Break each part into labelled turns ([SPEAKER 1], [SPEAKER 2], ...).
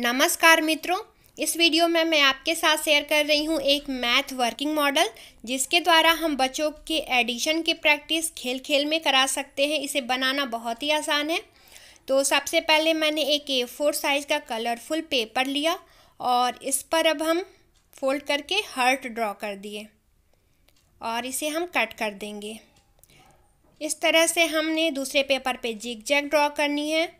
[SPEAKER 1] नमस्कार मित्रों इस वीडियो में मैं आपके साथ शेयर कर रही हूँ एक मैथ वर्किंग मॉडल जिसके द्वारा हम बच्चों के एडिशन की प्रैक्टिस खेल खेल में करा सकते हैं इसे बनाना बहुत ही आसान है तो सबसे पहले मैंने एक ए फोर साइज़ का कलरफुल पेपर लिया और इस पर अब हम फोल्ड करके हर्ट ड्रॉ कर दिए और इसे हम कट कर देंगे इस तरह से हमने दूसरे पेपर पे जिग जैग ड्रॉ करनी है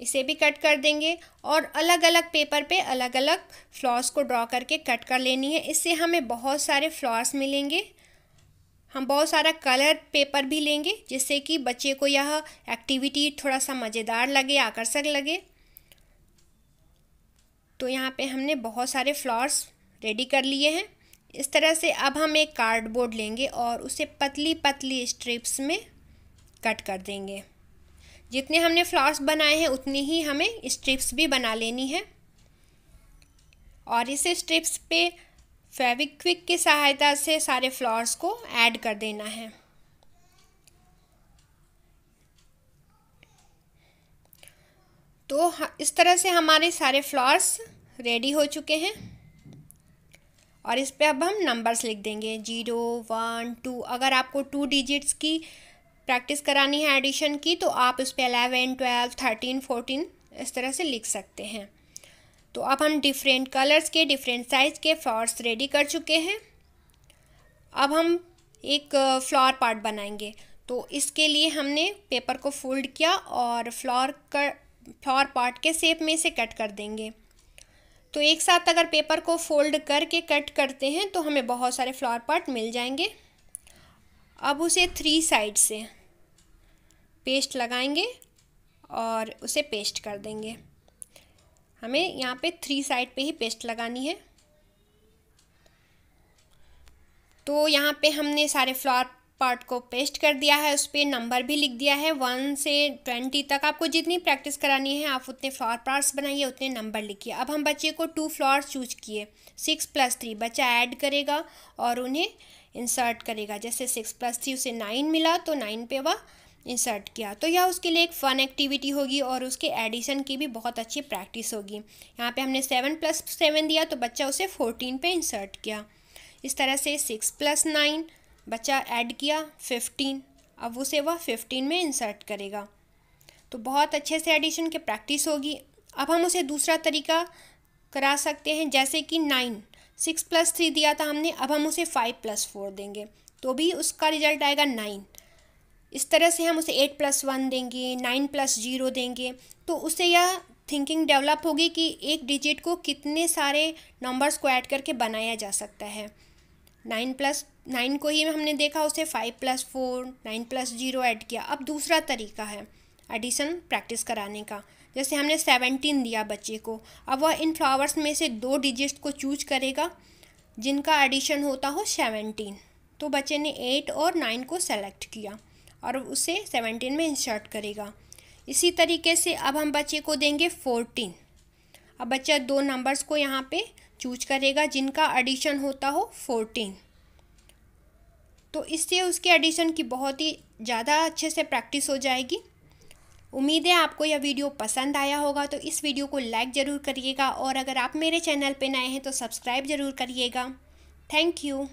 [SPEAKER 1] इसे भी कट कर देंगे और अलग अलग पेपर पे अलग अलग फ्लॉर्स को ड्रॉ करके कट कर लेनी है इससे हमें बहुत सारे फ्लॉर्स मिलेंगे हम बहुत सारा कलर पेपर भी लेंगे जिससे कि बच्चे को यह एक्टिविटी थोड़ा सा मज़ेदार लगे आकर्षक लगे तो यहाँ पे हमने बहुत सारे फ्लॉर्स रेडी कर लिए हैं इस तरह से अब हम एक कार्डबोर्ड लेंगे और उसे पतली पतली स्ट्रिप्स में कट कर देंगे जितने हमने फ्लावर्स बनाए हैं उतनी ही हमें स्ट्रिप्स भी बना लेनी है और इसे स्ट्रिप्स पे फेविक्विक की सहायता से सारे फ्लावर्स को ऐड कर देना है तो इस तरह से हमारे सारे फ्लावर्स रेडी हो चुके हैं और इस पे अब हम नंबर्स लिख देंगे जीरो वन टू अगर आपको टू डिजिट्स की प्रैक्टिस करानी है एडिशन की तो आप उस पर अलेवन ट्वेल्व थर्टीन फोर्टीन इस तरह से लिख सकते हैं तो अब हम डिफरेंट कलर्स के डिफरेंट साइज़ के फ्लावर्स रेडी कर चुके हैं अब हम एक फ्लावर पार्ट बनाएंगे तो इसके लिए हमने पेपर को फोल्ड किया और फ्लावर कर फ्लावर पार्ट के शेप में से कट कर देंगे तो एक साथ अगर पेपर को फोल्ड करके कट करते हैं तो हमें बहुत सारे फ्लावर पार्ट मिल जाएंगे अब उसे थ्री साइड से पेस्ट लगाएंगे और उसे पेस्ट कर देंगे हमें यहाँ पे थ्री साइड पे ही पेस्ट लगानी है तो यहाँ पे हमने सारे फ्लावर पार्ट को पेस्ट कर दिया है उस पर नंबर भी लिख दिया है वन से ट्वेंटी तक आपको जितनी प्रैक्टिस करानी है आप उतने फ्लावर पार्ट्स बनाइए उतने नंबर लिखिए अब हम बच्चे को टू फ्लावर चूज किए सिक्स प्लस थ्री बच्चा ऐड करेगा और उन्हें इंसर्ट करेगा जैसे सिक्स प्लस थ्री उसे नाइन मिला तो नाइन पे वह इंसर्ट किया तो यह उसके लिए एक फ़न एक्टिविटी होगी और उसके एडिशन की भी बहुत अच्छी प्रैक्टिस होगी यहाँ पे हमने सेवन प्लस सेवन दिया तो बच्चा उसे फोर्टीन पे इंसर्ट किया इस तरह से सिक्स प्लस नाइन बच्चा ऐड किया फिफ्टीन अब उसे वह फिफ्टीन में इंसर्ट करेगा तो बहुत अच्छे से एडिशन की प्रैक्टिस होगी अब हम उसे दूसरा तरीका करा सकते हैं जैसे कि नाइन सिक्स प्लस थ्री दिया था हमने अब हम उसे फाइव प्लस फोर देंगे तो भी उसका रिजल्ट आएगा नाइन इस तरह से हम उसे एट प्लस वन देंगे नाइन प्लस जीरो देंगे तो उससे यह थिंकिंग डेवलप होगी कि एक डिजिट को कितने सारे नंबर्स को ऐड करके बनाया जा सकता है नाइन प्लस नाइन को ही हमने देखा उसे five plus four nine plus zero add किया अब दूसरा तरीका है एडिशन प्रैक्टिस कराने का जैसे हमने सेवनटीन दिया बच्चे को अब वह इन फ्लावर्स में से दो डिजिट को चूज करेगा जिनका एडिशन होता हो सेवनटीन तो बच्चे ने एट और नाइन को सेलेक्ट किया और उसे सेवनटीन में इंसर्ट करेगा इसी तरीके से अब हम बच्चे को देंगे फोर्टीन अब बच्चा दो नंबर्स को यहाँ पे चूज करेगा जिनका एडिशन होता हो फोर्टीन तो इससे उसके एडिशन की बहुत ही ज़्यादा अच्छे से प्रैक्टिस हो जाएगी उम्मीद है आपको यह वीडियो पसंद आया होगा तो इस वीडियो को लाइक ज़रूर करिएगा और अगर आप मेरे चैनल पर नए हैं तो सब्सक्राइब ज़रूर करिएगा थैंक यू